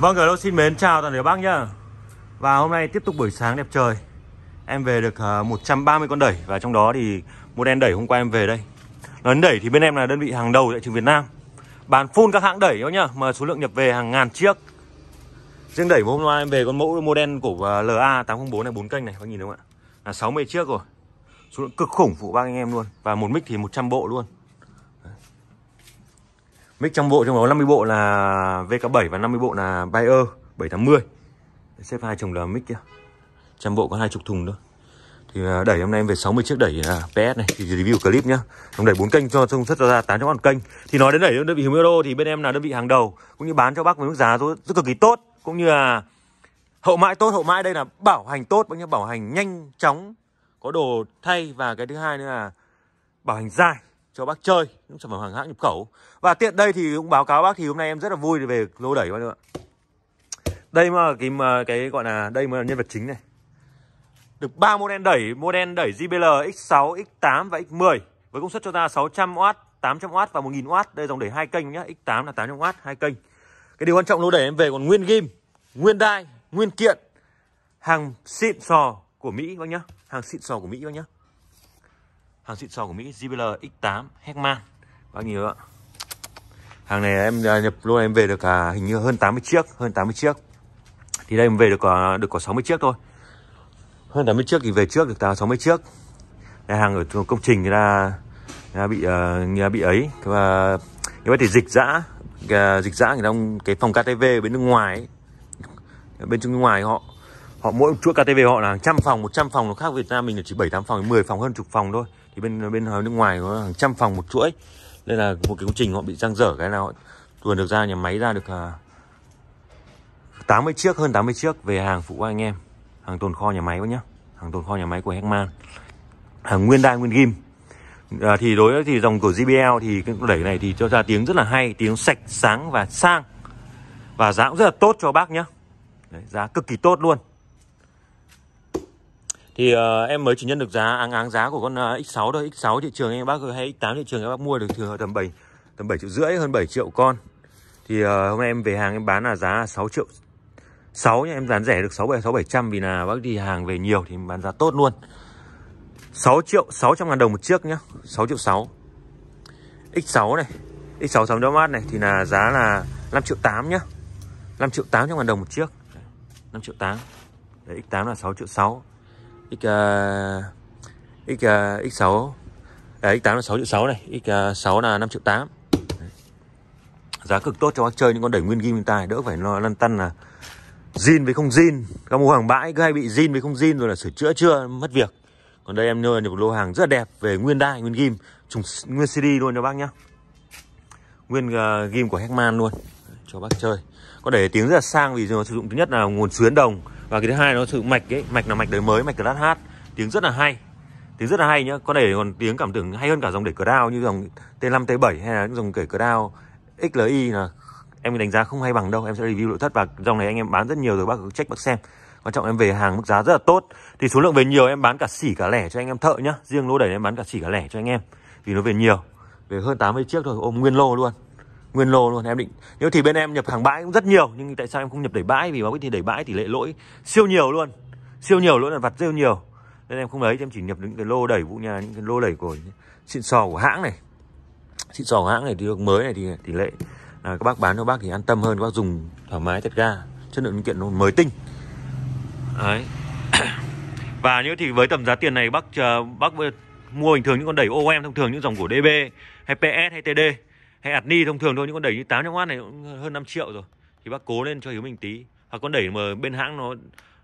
Vâng, hello xin mến chào toàn thể bác nhá Và hôm nay tiếp tục buổi sáng đẹp trời Em về được 130 ờ, con đẩy Và trong đó thì một đen đẩy hôm qua em về đây Lớn đẩy thì bên em là đơn vị hàng đầu tại trường Việt Nam Bán full các hãng đẩy đó nhá Mà số lượng nhập về hàng ngàn chiếc Riêng đẩy hôm qua em về con mẫu model của ờ, LA804 này 4 kênh này Các nhìn đúng không ạ Là 60 chiếc rồi Số lượng cực khủng phụ bác anh em luôn Và một mic thì 100 bộ luôn mic trong bộ trong đó 50 bộ là VK7 và 50 bộ là Bayer 780 xếp hai chồng là mic kia trăm bộ có hai chục thùng thôi thì à, đẩy hôm nay em về 60 chiếc đẩy à, PS này thì review clip nhá Trong đẩy bốn kênh cho công suất ra 800 con kênh Thì nói đến đẩy đơn vị Hero thì bên em là đơn vị hàng đầu Cũng như bán cho bác với mức giá rất cực kỳ tốt Cũng như là hậu mãi tốt hậu mãi đây là bảo hành tốt bao nhiêu bảo hành nhanh chóng có đồ thay và cái thứ hai nữa là bảo hành dài cho bác chơi những sản phẩm hàng hãng nhập khẩu và tiện đây thì cũng báo cáo bác thì hôm nay em rất là vui về lô đẩy các bạn ạ đây mà cái mà cái gọi là đây mới là nhân vật chính này được 3 model đẩy model đẩy JBL X6 X8 và X10 với công suất cho ta 600W 800W và 1000W đây dòng đẩy hai kênh nhá X8 là 800W hai kênh cái điều quan trọng lô đẩy em về còn nguyên ghim nguyên đai nguyên kiện hàng xịn sò của Mỹ các nhá hàng xịn sò của Mỹ các nhá hàng xịn sò của Mỹ JBL X8 Heckman bác nhiêu ạ hàng này em à, nhập luôn em về được à, hình như hơn 80 chiếc hơn 80 chiếc thì đây em về được à, được có 60 chiếc thôi hơn 80 chiếc thì về trước được tao 60 chiếc đây, hàng ở công trình người ta, người ta bị uh, người ta bị ấy và như vậy à, thì dịch dã dịch dã người trong cái phòng KTV bên nước ngoài ấy. bên nước ngoài họ họ mỗi chuỗi KTV họ là trăm phòng 100 phòng nó khác Việt Nam mình là chỉ 7 8 phòng 10 phòng hơn chục phòng thôi thì bên bên nước ngoài có hàng trăm phòng một chuỗi nên là một cái công trình họ bị răng dở cái nào tuần được ra nhà máy ra được uh, à, 80 chiếc hơn 80 chiếc về hàng phụ anh em hàng tồn kho nhà máy quá nhá hàng tồn kho nhà máy của Heckman hàng nguyên đai nguyên ghim à, thì đối với thì dòng của JBL thì cái đẩy này thì cho ra tiếng rất là hay tiếng sạch sáng và sang và giá cũng rất là tốt cho bác nhá Đấy, giá cực kỳ tốt luôn thì uh, em mới chỉ nhận được giá à, áng áng giá của con uh, ờ, X6 thôi X6 thị trường em bác hay X8 thị trường các bác mua được thường tầm 7 tầm 7 triệu rưỡi hơn 7 triệu con thì uh, hôm nay em về hàng em bán là giá là 6 triệu 6 nhá em bán rẻ được 6 7 700 vì là bác đi hàng về nhiều thì bán giá tốt luôn 6 triệu 600 ngàn đồng một chiếc nhá 6 triệu 6 X6 này X6 sóng đỡ mát này thì là giá là 5 triệu 8 nhá 5 triệu 8 trong ngàn đồng một chiếc 5 triệu 8 Đấy, X8 là 6 triệu 6 x à, x x6 à, x8 à, là 6 triệu 6 này x6 à, là 5 triệu 8 giá cực tốt cho bác chơi những con đẩy nguyên ghi hiện tại đỡ phải lo lăn tăn là zin với không zin các mua hàng bãi cứ hay bị zin với không zin rồi là sửa chữa chưa mất việc còn đây em đưa được lô hàng rất là đẹp về nguyên đai nguyên ghim trùng nguyên cd luôn cho bác nhá nguyên uh, ghim của Heckman luôn cho bác chơi có để tiếng rất là sang vì nó sử dụng thứ nhất là nguồn xuyến đồng và cái thứ hai nó sự mạch ấy mạch là mạch đời mới mạch cờ hát tiếng rất là hay tiếng rất là hay nhá con này còn tiếng cảm tưởng hay hơn cả dòng để cửa đao như dòng t 5 t 7 hay là những dòng kể cửa đao xli là em đánh giá không hay bằng đâu em sẽ review nội thất và dòng này anh em bán rất nhiều rồi bác cứ check bác xem quan trọng em về hàng mức giá rất là tốt thì số lượng về nhiều em bán cả xỉ cả lẻ cho anh em thợ nhá riêng lô đẩy em bán cả xỉ cả lẻ cho anh em vì nó về nhiều về hơn 80 chiếc thôi ôm nguyên lô luôn nguyên lô luôn em định nếu thì bên em nhập hàng bãi cũng rất nhiều nhưng tại sao em không nhập đẩy bãi vì báo thì đẩy bãi tỷ lệ lỗi siêu nhiều luôn siêu nhiều lỗi là vặt siêu nhiều nên em không lấy em chỉ nhập những cái lô đẩy vụ nhà những cái lô đẩy của xịn sò của hãng này xịn sò của hãng này thì được mới này thì tỷ lệ là các bác bán cho bác thì an tâm hơn các bác dùng thoải mái chất ga chất lượng linh kiện nó mới tinh đấy và nếu thì với tầm giá tiền này bác chờ bác mua bình thường những con đẩy OEM thông thường những dòng của DB hay PS hay TD hay ạt ni thông thường thôi những con đẩy như 800 w này cũng hơn 5 triệu rồi thì bác cố lên cho hiếu mình tí hoặc con đẩy mà bên hãng nó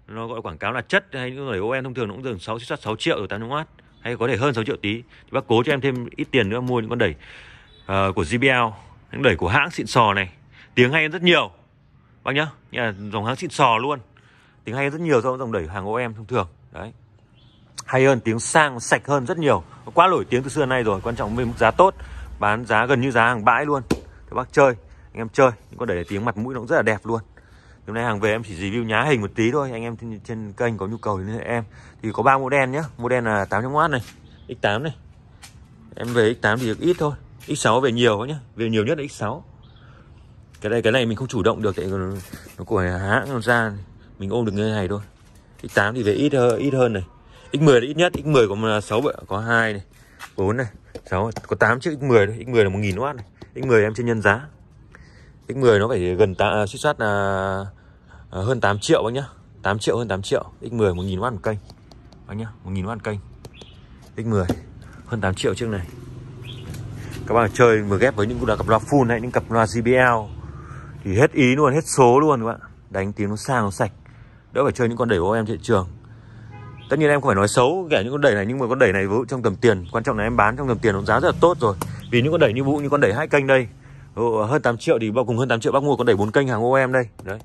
nó gọi quảng cáo là chất hay những người OEM thông thường nó cũng dừng 6 xuất 6 triệu rồi 800W hay có thể hơn 6 triệu tí thì bác cố cho em thêm ít tiền nữa mua những con đẩy uh, của JBL những đẩy của hãng xịn sò này tiếng hay rất nhiều bác nhá nhà dòng hãng xịn sò luôn tiếng hay rất nhiều so dòng đẩy hàng OEM thông thường đấy hay hơn tiếng sang sạch hơn rất nhiều quá nổi tiếng từ xưa nay rồi quan trọng với mức giá tốt bán giá gần như giá hàng bãi luôn các bác chơi anh em chơi những con đẩy tiếng mặt mũi nó cũng rất là đẹp luôn hôm nay hàng về em chỉ review nhá hình một tí thôi anh em trên kênh có nhu cầu thì liên hệ em thì có ba model nhá đen là 800W này x8 này em về x8 thì được ít thôi x6 về nhiều nhá về nhiều nhất là x6 cái này cái này mình không chủ động được tại nó, nó của hãng nó ra mình ôm được như này thôi x8 thì về ít hơn ít hơn này x10 là ít nhất x10 có 6 có hai này 4 này 6 có 8 chiếc X10 đấy. X10 là 1000W này. X10 em chưa nhân giá. X10 nó phải gần ta à, suy soát là à, hơn 8 triệu bác nhá. 8 triệu hơn 8 triệu. X10 1000W một cây Bác nhá, 1000W một cây X10 hơn 8 triệu chiếc này. Các bạn chơi vừa ghép với những cặp loa full hay những cặp loa JBL thì hết ý luôn, hết số luôn các bạn. Đánh tiếng nó sang nó sạch. Đỡ phải chơi những con đẩy bố em thị trường tất nhiên em không phải nói xấu kể những con đẩy này nhưng mà con đẩy này với trong tầm tiền quan trọng là em bán trong tầm tiền nó giá rất là tốt rồi vì những con đẩy như vũ như con đẩy hai kênh đây ờ, hơn 8 triệu thì bao cùng hơn 8 triệu bác mua con đẩy bốn kênh hàng oem đây đấy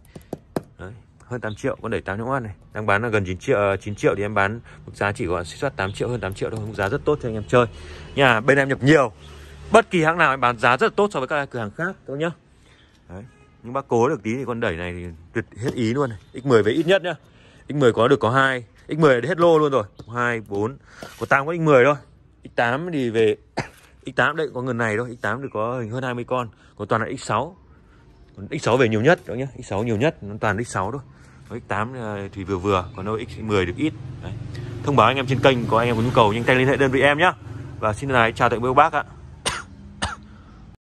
đấy hơn 8 triệu con đẩy tám nhũ ăn này đang bán là gần 9 triệu 9 ờ, triệu thì em bán mức giá chỉ còn suất 8 triệu hơn 8 triệu thôi mức giá rất tốt cho anh em chơi nhà bên em nhập nhiều bất kỳ hãng nào em bán giá rất tốt so với các cửa hàng khác các nhá đấy nhưng bác cố được tí thì con đẩy này thì tuyệt hết ý luôn này x10 về ít nhất nhá x10 có được có hai X10 hết lô luôn rồi 2, 4 Của tam có X10 thôi X8 thì về X8 đấy có người này thôi X8 được có hình hơn 20 con Còn toàn là X6 Còn X6 về nhiều nhất đó nhá X6 nhiều nhất Nó toàn X6 thôi còn X8 à, thì vừa vừa Còn đâu X10 được ít đấy. Thông báo anh em trên kênh Có anh em có nhu cầu nhanh tay liên hệ đơn vị em nhá Và xin lời chào tạm biệt các bác ạ